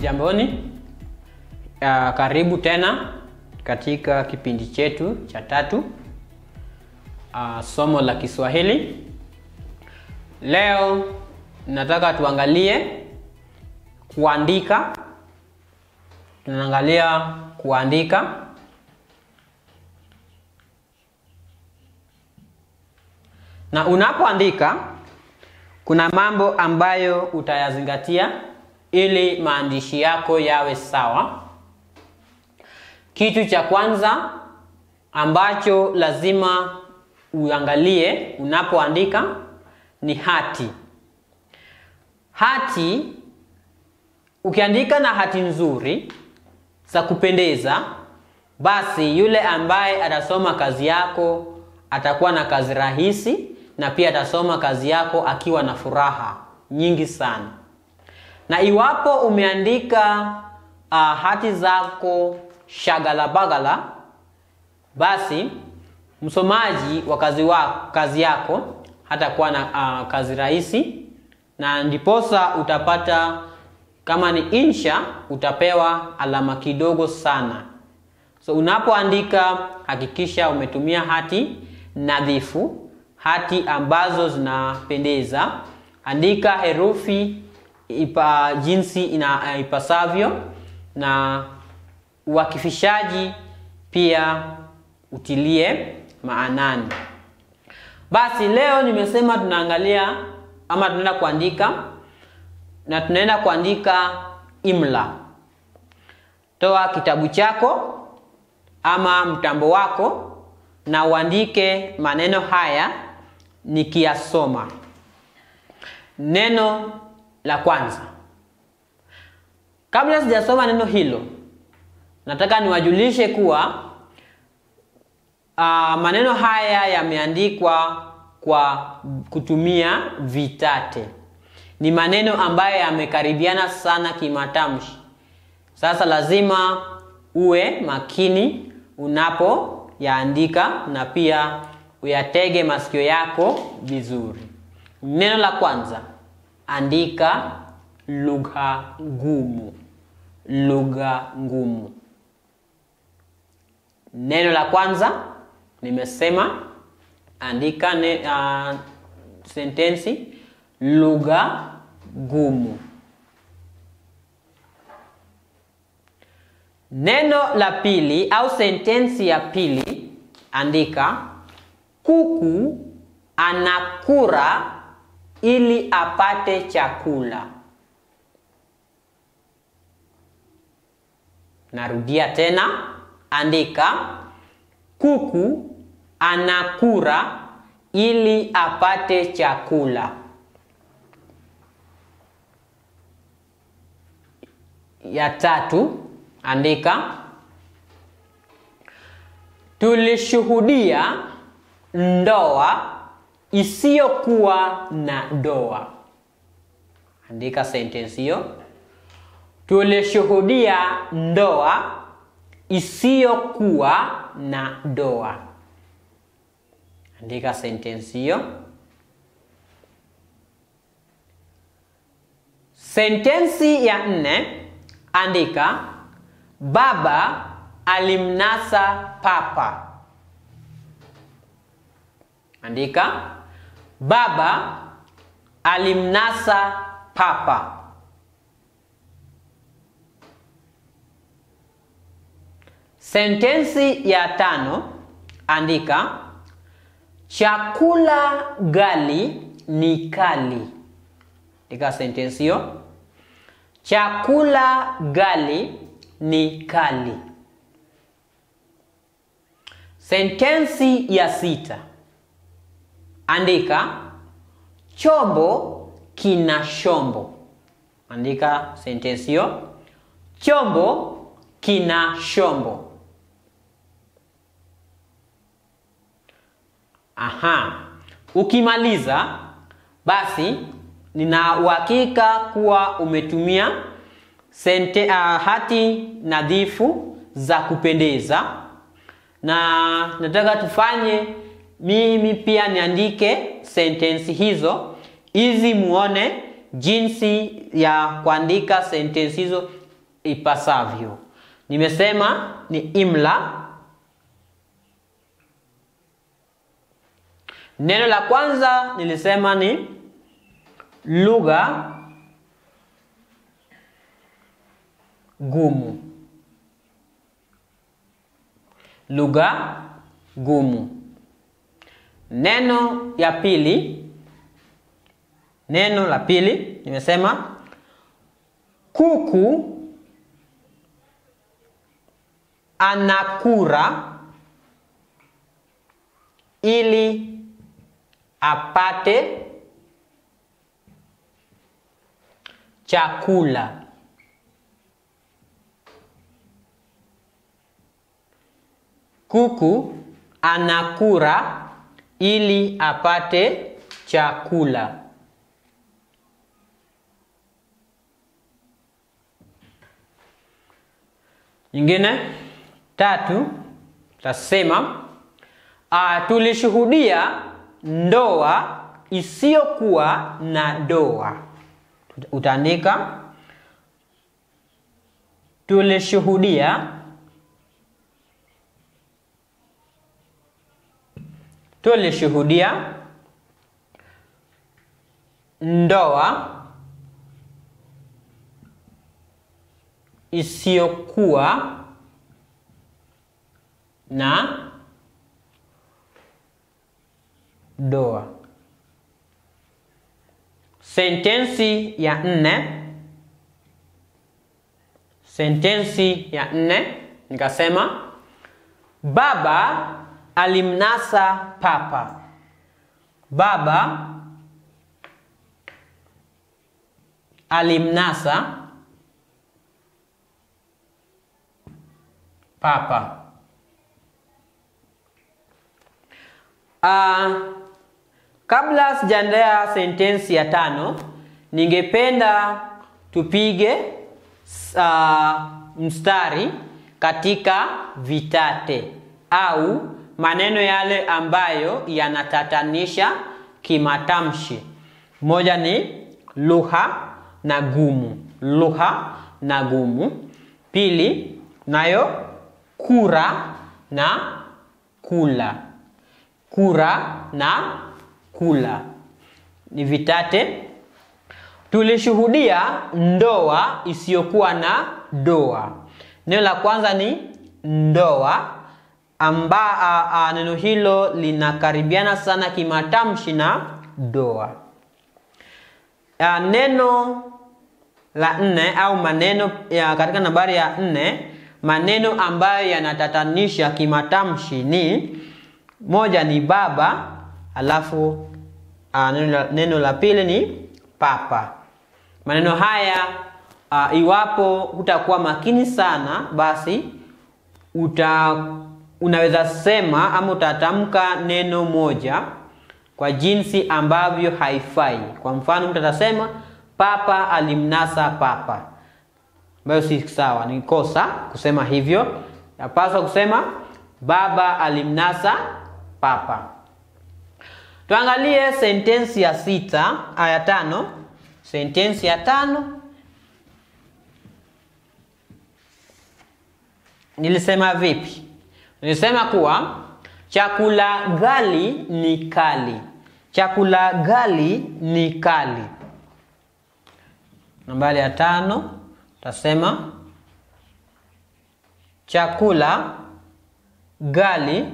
jamboni uh, ah, karibu tena katika kipindi chetu cha tatu uh, somo la Kiswahili. Leo nataka tuangalie kuandika tunaangalia kuandika na unapoandika kuna mambo ambayo utayazingatia ili maandishi yako yawe sawa. Kitu cha kwanza ambacho lazima uangalie unapoandika ni hati. Hati ukiandika na hati nzuri za kupendeza, basi yule ambaye atasoma kazi yako atakuwa na kazi rahisi na pia atasoma kazi yako akiwa na furaha nyingi sana. Na iwapo umeandika uh, hati zako shagala bagala, basi msomaji wa kazi, wa, kazi yako hatakuwa na uh, kazi rahisi, na ndiposa utapata kama ni insha utapewa alama kidogo sana. So unapoandika hakikisha umetumia hati nadhifu, hati ambazo zinapendeza. Andika herufi ipa jinsi ina ipasavyo, na uwakifishaji pia utilie maanani. Basi leo nimesema tunaangalia ama tunaenda kuandika na tunaenda kuandika imla. Toa kitabu chako ama mtambo wako na uandike maneno haya nikiyasoma. Neno la kwanza. Kabla sijasoma neno hilo, nataka niwajulishe kuwa uh, maneno haya yameandikwa kwa kutumia vitate ni maneno ambayo yamekaribiana sana kimatamshi. Sasa lazima uwe makini unapoyaandika na pia uyatege masikio yako vizuri. Neno la kwanza, andika lugha ngumu. Lugha ngumu. Neno la kwanza nimesema andika ne, uh, sentensi lugha gumu. Neno la pili au sentensi ya pili, andika kuku anakura ili apate chakula. Narudia tena, andika kuku anakura ili apate chakula. ya tatu andika tulishuhudia ndoa isiyokuwa na doa andika sentensi hiyo tulishuhudia ndoa isiyokuwa na doa andika sentensi hiyo sentensi ya nne Andika, baba alimnasa papa. Andika, baba alimnasa papa. Sentensi ya tano, andika, chakula gali ni kali. Andika sentensi hiyo. Chakula gali ni kali. Sentensi ya sita. Andika chombo kina shombo. Andika sentensi hiyo. Chombo kina shombo. Aha. Ukimaliza basi nina uhakika kuwa umetumia sente, uh, hati nadhifu za kupendeza, na nataka tufanye mimi pia niandike sentensi hizo hizi, muone jinsi ya kuandika sentensi hizo ipasavyo. Nimesema ni imla. Neno la kwanza nilisema ni lugha gumu, lugha gumu. Neno ya pili, neno la pili nimesema kuku anakura ili apate chakula kuku anakura ili apate chakula nyingine tatu tasema uh, tulishuhudia ndoa isiyokuwa na doa utaandika tulishuhudia tulishuhudia ndoa isiyokuwa na doa Sentensi ya nne, sentensi ya nne nikasema, baba alimnasa papa. Baba alimnasa papa. Uh, Kabla sijaendelea sentensi ya tano, ningependa tupige uh, mstari katika vitate au maneno yale ambayo yanatatanisha kimatamshi. Moja ni lugha na gumu, lugha na gumu. Pili nayo kura na kula, kura na kula ni vitate. Tulishuhudia ndoa isiyokuwa na doa. Neno la kwanza ni ndoa amba a, a, neno hilo linakaribiana sana kimatamshi na doa. A, neno la nne au maneno ya, katika nambari ya nne maneno ambayo yanatatanisha kimatamshi ni moja ni baba alafu a, ah, neno, la, neno la pili ni papa maneno haya a, ah, iwapo hutakuwa makini sana basi uta unaweza sema ama utatamka neno moja kwa jinsi ambavyo haifai kwa mfano mtu atasema papa alimnasa papa ambayo si sawa ni kosa kusema hivyo napaswa kusema baba alimnasa papa Tuangalie sentensi ya sita, ah, ya tano, sentensi ya tano. Nilisema vipi? Nilisema kuwa chakula ghali ni kali. Chakula ghali ni kali. Nambari ya tano tasema chakula ghali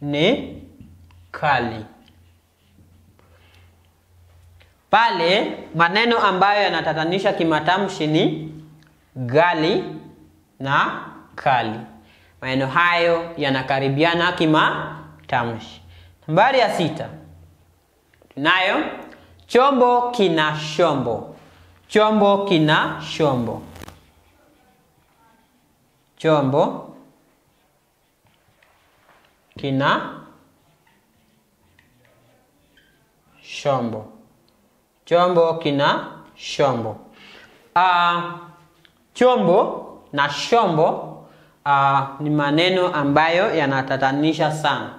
ni kali. Pale maneno ambayo yanatatanisha kimatamshi ni gali na kali. Maneno hayo yanakaribiana kimatamshi. Nambari ya sita tunayo chombo kina shombo. Chombo kina shombo. Chombo kina shombo. Chombo kina shombo. Uh, chombo na shombo uh, ni maneno ambayo yanatatanisha sana.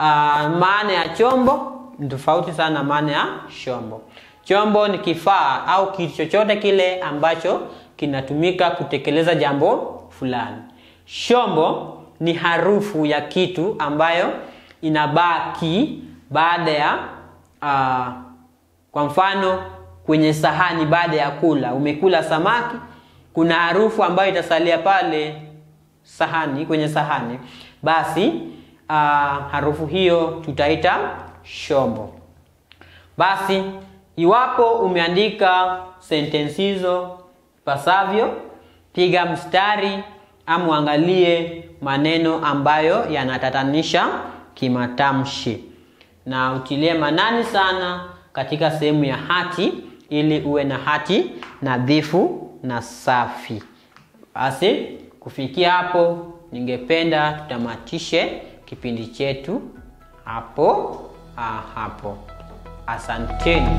Uh, maana ya chombo ni tofauti sana na maana ya shombo. Chombo ni kifaa au kitu chochote kile ambacho kinatumika kutekeleza jambo fulani. Shombo ni harufu ya kitu ambayo inabaki baada ya uh, kwa mfano kwenye sahani baada ya kula umekula samaki kuna harufu ambayo itasalia pale sahani kwenye sahani basi uh, harufu hiyo tutaita shombo basi iwapo umeandika sentensi hizo pasavyo piga mstari amuangalie maneno ambayo yanatatanisha kimatamshi, na utilie manani sana katika sehemu ya hati ili uwe na hati nadhifu na safi. Basi kufikia hapo, ningependa tutamatishe kipindi chetu hapo ah, hapo. Asanteni.